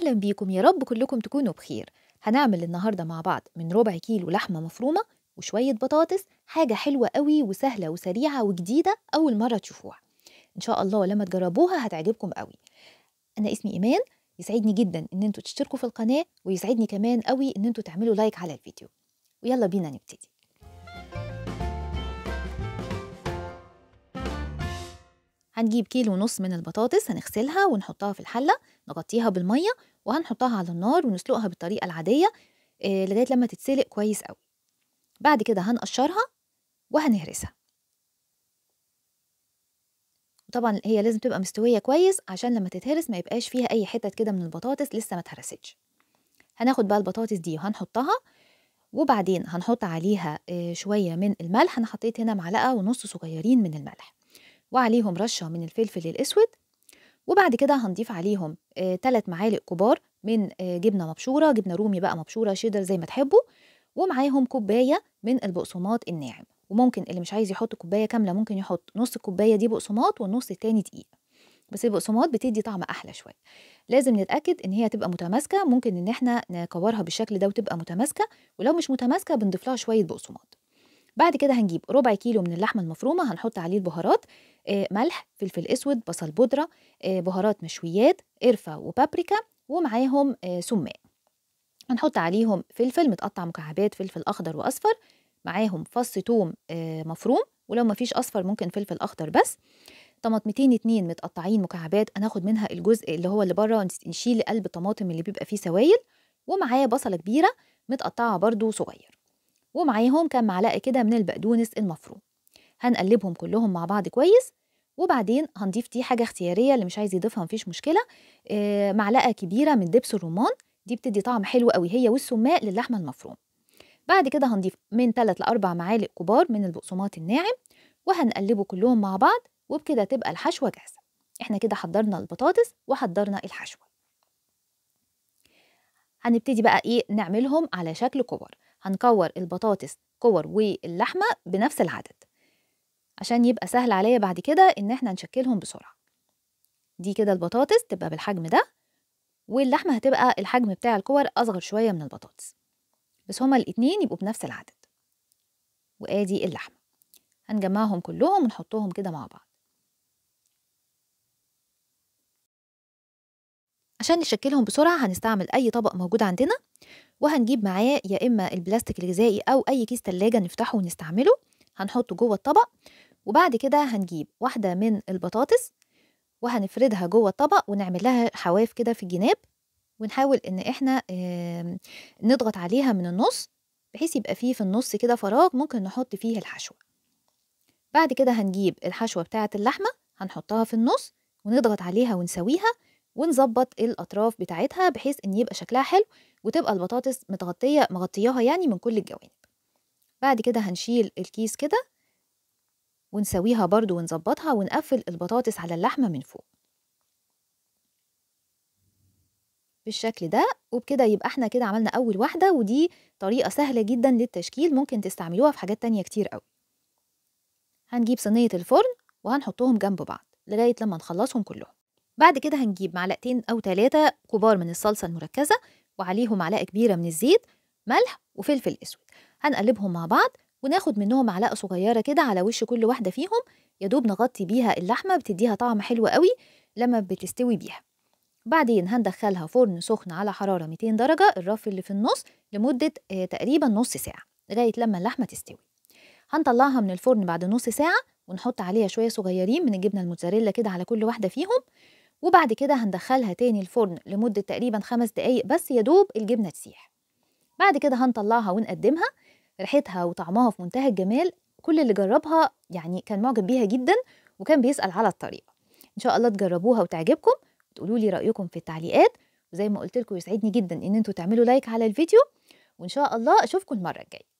أهلا بيكم يا رب كلكم تكونوا بخير هنعمل النهاردة مع بعض من ربع كيلو لحمة مفرومة وشوية بطاطس حاجة حلوة قوي وسهلة وسريعة وجديدة أول مرة تشوفوها إن شاء الله لما تجربوها هتعجبكم قوي أنا اسمي إيمان يسعدني جدا إن انتوا تشتركوا في القناة ويسعدني كمان قوي إن انتوا تعملوا لايك على الفيديو ويلا بينا نبتدي هنجيب كيلو ونص من البطاطس هنغسلها ونحطها في الحلة نغطيها بالمية وهنحطها على النار ونسلقها بالطريقة العادية آه، لغاية لما تتسلق كويس قوي بعد كده هنقشرها وهنهرسها وطبعا هي لازم تبقى مستوية كويس عشان لما تتهرس ما يبقاش فيها أي حتت كده من البطاطس لسه ما تهرستش هناخد بقى البطاطس دي وهنحطها وبعدين هنحط عليها آه، شوية من الملح أنا حطيت هنا معلقة ونص صغيرين من الملح وعليهم رشة من الفلفل الأسود وبعد كده هنضيف عليهم ثلاث آه معالق كبار من آه جبنة مبشورة جبنة رومي بقى مبشورة شيدر زي ما تحبوا ومعاهم كوباية من البقسماط الناعم وممكن اللي مش عايز يحط كوباية كاملة ممكن يحط نص الكوباية دي بقسماط والنص التاني دقيق بس البقسماط بتدي طعم احلى شويه لازم نتاكد ان هي تبقى متماسكه ممكن ان احنا نكورها بالشكل ده وتبقى متماسكه ولو مش متماسكه بنضيف لها شويه بقسماط بعد كده هنجيب ربع كيلو من اللحمه المفرومه هنحط عليه البهارات آه، ملح فلفل اسود بصل بودره آه، بهارات مشويات قرفه وبابريكا ومعاهم آه، سماق هنحط عليهم فلفل متقطع مكعبات فلفل اخضر واصفر معاهم فص توم مفروم ولو مفيش اصفر ممكن فلفل اخضر بس طماطمتين اتنين متقطعين مكعبات هناخد منها الجزء اللي هو اللي بره نشيل قلب الطماطم اللي بيبقى فيه سوائل ومعاه بصله كبيره متقطعه برده صغير ومعاهم كام معلقة كده من البقدونس المفروم هنقلبهم كلهم مع بعض كويس وبعدين هنضيف دي حاجة اختيارية اللي مش عايز يضيفها مفيش مشكلة آه، معلقة كبيرة من دبس الرمان دي بتدي طعم حلو قوي هي والسماق للحمة المفروم بعد كده هنضيف من 3 ل 4 معالق كبار من البقسماط الناعم وهنقلبه كلهم مع بعض وبكده تبقى الحشوة جاهزة احنا كده حضرنا البطاطس وحضرنا الحشوة هنبتدي بقى ايه نعملهم على شكل كبار هنكور البطاطس كور واللحمة بنفس العدد عشان يبقى سهل عليا بعد كده إن احنا نشكلهم بسرعة دي كده البطاطس تبقى بالحجم ده واللحمة هتبقى الحجم بتاع الكور أصغر شوية من البطاطس بس هما الاتنين يبقوا بنفس العدد وآدي اللحمة هنجمعهم كلهم ونحطهم كده مع بعض عشان نشكلهم بسرعة هنستعمل أي طبق موجود عندنا وهنجيب معاه يا اما البلاستيك الغذائي او اي كيس تلاجة نفتحه ونستعمله هنحطه جوه الطبق وبعد كده هنجيب واحدة من البطاطس وهنفردها جوه الطبق ونعمل لها حواف كده في الجناب ونحاول ان احنا نضغط عليها من النص بحيث يبقى فيه في النص كده فراغ ممكن نحط فيه الحشوة بعد كده هنجيب الحشوة بتاعة اللحمة هنحطها في النص ونضغط عليها ونسويها ونظبط الاطراف بتاعتها بحيث ان يبقى شكلها حلو وتبقى البطاطس متغطيه مغطياها يعني من كل الجوانب بعد كده هنشيل الكيس كده ونسويها برضو ونظبطها ونقفل البطاطس على اللحمه من فوق بالشكل ده وبكده يبقى احنا كده عملنا اول واحده ودي طريقه سهله جدا للتشكيل ممكن تستعملوها في حاجات تانية كتير قوي هنجيب صينيه الفرن وهنحطهم جنب بعض لغايه لما نخلصهم كلهم بعد كده هنجيب معلقتين أو ثلاثة كبار من الصلصة المركزة وعليهم معلقة كبيرة من الزيت ملح وفلفل أسود هنقلبهم مع بعض وناخد منهم معلقة صغيرة كده على وش كل واحدة فيهم يا دوب نغطي بيها اللحمة بتديها طعم حلو قوي لما بتستوي بيها بعدين هندخلها فرن سخن على حرارة 200 درجة الرف اللي في النص لمدة آه، تقريبا نص ساعة لغاية لما اللحمة تستوي هنطلعها من الفرن بعد نص ساعة ونحط عليها شوية صغيرين من الجبنة الموتزاريلا كده على كل واحدة فيهم وبعد كده هندخلها تاني الفرن لمدة تقريبا خمس دقايق بس يدوب الجبنة تسيح بعد كده هنطلعها ونقدمها ريحتها وطعمها في منتهى الجمال كل اللي جربها يعني كان معجب بيها جدا وكان بيسأل على الطريقة إن شاء الله تجربوها وتعجبكم تقولوا لي رأيكم في التعليقات وزي ما قلت لكم يسعدني جدا إن انتوا تعملوا لايك على الفيديو وإن شاء الله أشوفكم المرة الجاية